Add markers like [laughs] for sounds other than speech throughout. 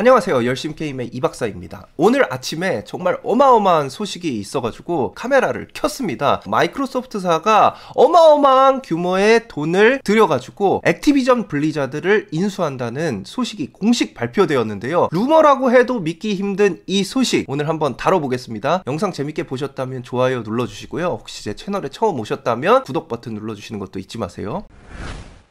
안녕하세요. 열심 게임의 이박사입니다. 오늘 아침에 정말 어마어마한 소식이 있어가지고 카메라를 켰습니다. 마이크로소프트사가 어마어마한 규모의 돈을 들여가지고 액티비전 블리자드를 인수한다는 소식이 공식 발표되었는데요. 루머라고 해도 믿기 힘든 이 소식 오늘 한번 다뤄보겠습니다. 영상 재밌게 보셨다면 좋아요 눌러주시고요. 혹시 제 채널에 처음 오셨다면 구독 버튼 눌러주시는 것도 잊지 마세요.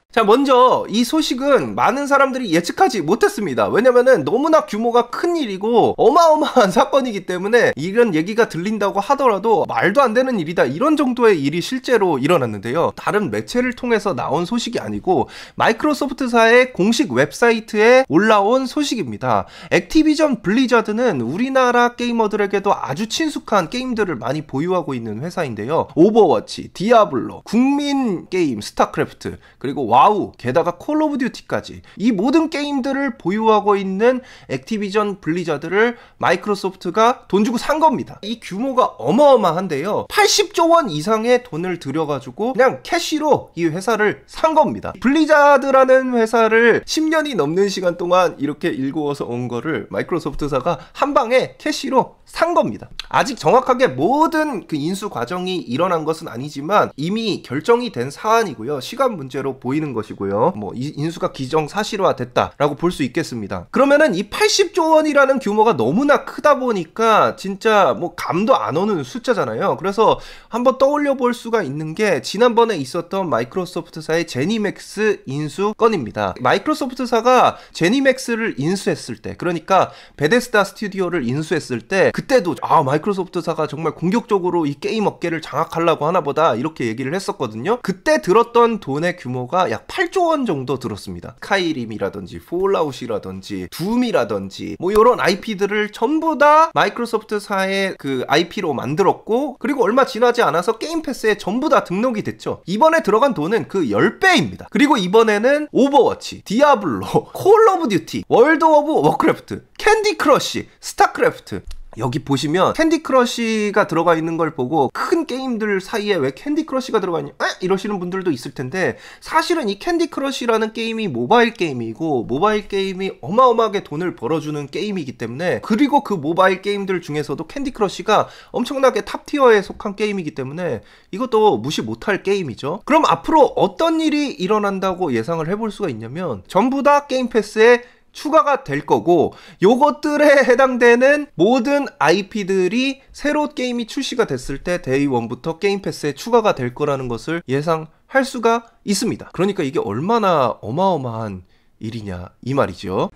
자 먼저 이 소식은 많은 사람들이 예측하지 못했습니다 왜냐면은 너무나 규모가 큰 일이고 어마어마한 [laughs] 사건이기 때문에 이런 얘기가 들린다고 하더라도 말도 안 되는 일이다 이런 정도의 일이 실제로 일어났는데요 다른 매체를 통해서 나온 소식이 아니고 마이크로소프트사의 공식 웹사이트에 올라온 소식입니다 액티비전 블리자드는 우리나라 게이머들에게도 아주 친숙한 게임들을 많이 보유하고 있는 회사인데요 오버워치, 디아블로, 국민 게임 스타크래프트 그리고 와 와우, 게다가 콜 오브 듀티까지 이 모든 게임들을 보유하고 있는 액티비전 블리자드를 마이크로소프트가 돈 주고 산 겁니다. 이 규모가 어마어마한데요. 80조 원 이상의 돈을 들여가지고 그냥 캐시로 이 회사를 산 겁니다. 블리자드라는 회사를 10년이 넘는 시간 동안 이렇게 일구어서 온 거를 마이크로소프트사가 한 방에 캐시로 산 겁니다. 아직 정확하게 모든 그 인수 과정이 일어난 것은 아니지만 이미 결정이 된 사안이고요. 시간 문제로 보이는 있는 것이고요. 뭐 인수가 기정 사실화됐다라고 볼 수 있겠습니다. 그러면은 이 80조 원이라는 규모가 너무나 크다 보니까 진짜 뭐 감도 안 오는 숫자잖아요. 그래서 한번 떠올려 볼 수가 있는 게 지난번에 있었던 마이크로소프트사의 제니맥스 인수 건입니다. 마이크로소프트사가 제니맥스를 인수했을 때 그러니까 베데스다 스튜디오를 인수했을 때 그때도 아 마이크로소프트사가 정말 공격적으로 이 게임 업계를 장악하려고 하나 보다 이렇게 얘기를 했었거든요. 그때 들었던 돈의 규모가 약약 8조 원 정도 들었습니다. 스카이림이라든지 폴아웃이라든지 둠이라든지 뭐 이런 IP들을 전부 다 마이크로소프트사의 그 IP로 만들었고 그리고 얼마 지나지 않아서 게임 패스에 전부 다 등록이 됐죠. 이번에 들어간 돈은 그 10배입니다. 그리고 이번에는 오버워치, 디아블로, [laughs] 콜 오브 듀티, 월드 오브 워크래프트, 캔디 크러쉬, 스타크래프트 여기 보시면 캔디 크러쉬가 들어가 있는 걸 보고 큰 게임들 사이에 왜 캔디 크러쉬가 들어가 있냐? 에? 이러시는 분들도 있을 텐데 사실은 이 캔디 크러쉬라는 게임이 모바일 게임이고 모바일 게임이 어마어마하게 돈을 벌어주는 게임이기 때문에 그리고 그 모바일 게임들 중에서도 캔디 크러쉬가 엄청나게 탑티어에 속한 게임이기 때문에 이것도 무시 못할 게임이죠. 그럼 앞으로 어떤 일이 일어난다고 예상을 해볼 수가 있냐면 전부 다 게임 패스에 추가가 될 거고 요것들에 해당되는 모든 IP들이 새로 게임이 출시가 됐을 때 데이 원부터 게임 패스에 추가가 될 거라는 것을 예상할 수가 있습니다. 그러니까 이게 얼마나 어마어마한 일이냐 이 말이죠.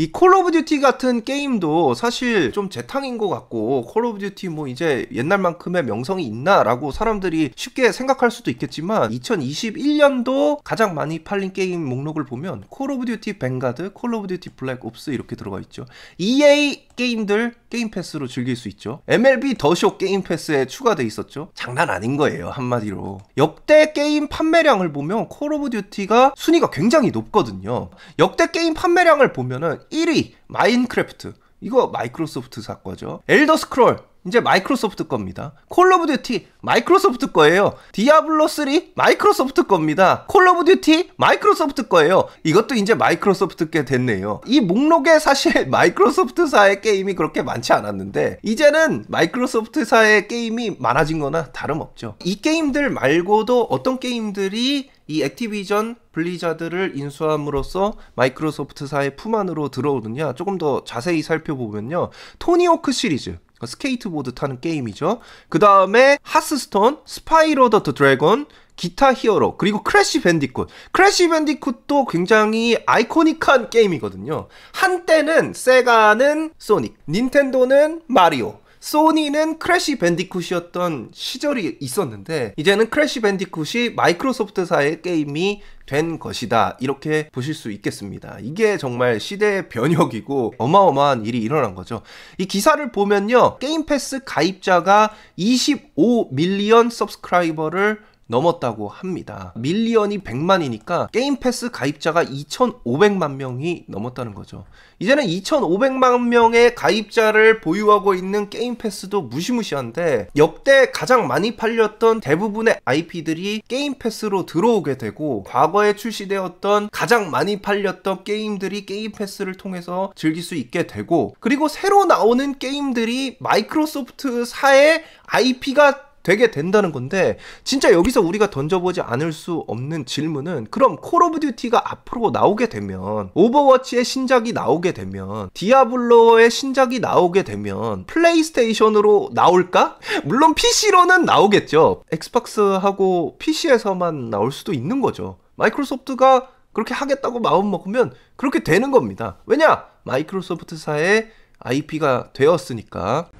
이콜 오브 듀티 같은 게임도 사실 좀 재탕인 것 같고 콜 오브 듀티 뭐 이제 옛날만큼의 명성이 있나라고 사람들이 쉽게 생각할 수도 있겠지만 2021년도 가장 많이 팔린 게임 목록을 보면 콜 오브 듀티 뱅가드, 콜 오브 듀티 블랙 옵스 이렇게 들어가 있죠. EA 게임들 게임 패스로 즐길 수 있죠. MLB 더 쇼 게임 패스에 추가돼 있었죠. 장난 아닌 거예요 한마디로. 역대 게임 판매량을 보면 콜 오브 듀티가 순위가 굉장히 높거든요. 역대 게임 판매량을 보면은 1위 마인크래프트 이거 마이크로소프트사 거죠. 엘더 스크롤 이제 마이크로소프트 겁니다. 콜 오브 듀티 마이크로소프트 거예요. 디아블로 3 마이크로소프트 겁니다. 콜 오브 듀티 마이크로소프트 거예요. 이것도 이제 마이크로소프트께 됐네요. 이 목록에 사실 [laughs] 마이크로소프트사의 게임이 그렇게 많지 않았는데 이제는 마이크로소프트사의 게임이 많아진 거나 다름없죠. 이 게임들 말고도 어떤 게임들이 이 액티비전 블리자드를 인수함으로써 마이크로소프트사의 품 안으로 들어오느냐 조금 더 자세히 살펴보면요. 토니호크 시리즈 그러니까 스케이트보드 타는 게임이죠. 그 다음에 하스스톤, 스파이로 더트 드래곤, 기타 히어로, 그리고 크래시 밴디콧. 크래시 밴디콧도 굉장히 아이코닉한 게임이거든요. 한때는 세가는 소닉, 닌텐도는 마리오, 소니는 크래시 밴디쿠시였던 시절이 있었는데 이제는 크래시 밴디쿠시 마이크로소프트사의 게임이 된 것이다 이렇게 보실 수 있겠습니다 이게 정말 시대의 변혁이고 어마어마한 일이 일어난 거죠 이 기사를 보면요 게임 패스 가입자가 25 밀리언 서브스크라이버를 넘었다고 합니다. 밀리언이 100만이니까 게임 패스 가입자가 2,500만 명이 넘었다는 거죠. 이제는 2,500만 명의 가입자를 보유하고 있는 게임 패스도 무시무시한데 역대 가장 많이 팔렸던 대부분의 IP들이 게임 패스로 들어오게 되고 과거에 출시되었던 가장 많이 팔렸던 게임들이 게임 패스를 통해서 즐길 수 있게 되고 그리고 새로 나오는 게임들이 마이크로소프트사의 IP가 되게 된다는 건데 진짜 여기서 우리가 던져보지 않을 수 없는 질문은 그럼 콜 오브 듀티가 앞으로 나오게 되면 오버워치의 신작이 나오게 되면 디아블로의 신작이 나오게 되면 플레이스테이션으로 나올까? 물론 PC로는 나오겠죠. 엑스박스하고 PC에서만 나올 수도 있는 거죠. 마이크로소프트가 그렇게 하겠다고 마음 먹으면 그렇게 되는 겁니다. 왜냐? 마이크로소프트사의 IP가 되었으니까.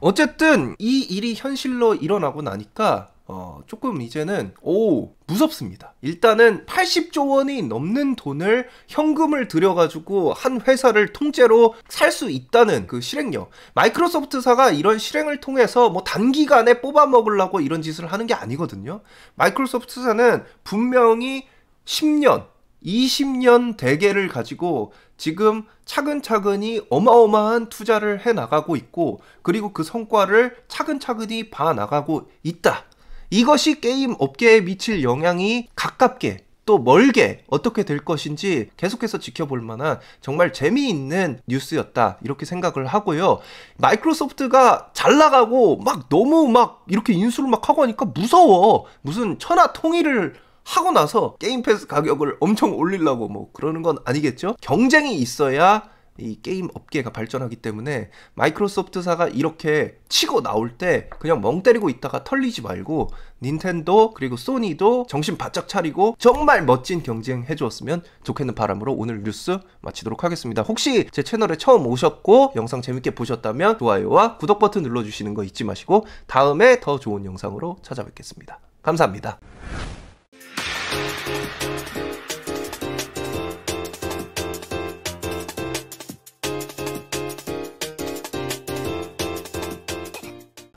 어쨌든 이 일이 현실로 일어나고 나니까 어, 조금 이제는 오 무섭습니다. 일단은 80조 원이 넘는 돈을 현금을 들여가지고 한 회사를 통째로 살 수 있다는 그 실행력. 마이크로소프트사가 이런 실행을 통해서 뭐 단기간에 뽑아먹으려고 이런 짓을 하는 게 아니거든요. 마이크로소프트사는 분명히 10년 20년 대계를 가지고 지금 차근차근히 어마어마한 투자를 해 나가고 있고 그리고 그 성과를 차근차근히 봐 나가고 있다. 이것이 게임 업계에 미칠 영향이 가깝게 또 멀게 어떻게 될 것인지 계속해서 지켜볼 만한 정말 재미있는 뉴스였다. 이렇게 생각을 하고요. 마이크로소프트가 잘 나가고 막 너무 막 이렇게 인수를 막 하고 하니까 무서워. 무슨 천하 통일을 하고 나서 게임 패스 가격을 엄청 올리려고 뭐 그러는 건 아니겠죠? 경쟁이 있어야 이 게임 업계가 발전하기 때문에 마이크로소프트사가 이렇게 치고 나올 때 그냥 멍 때리고 있다가 털리지 말고 닌텐도 그리고 소니도 정신 바짝 차리고 정말 멋진 경쟁 해주었으면 좋겠는 바람으로 오늘 뉴스 마치도록 하겠습니다. 혹시 제 채널에 처음 오셨고 영상 재밌게 보셨다면 좋아요와 구독 버튼 눌러주시는 거 잊지 마시고 다음에 더 좋은 영상으로 찾아뵙겠습니다. 감사합니다. うん。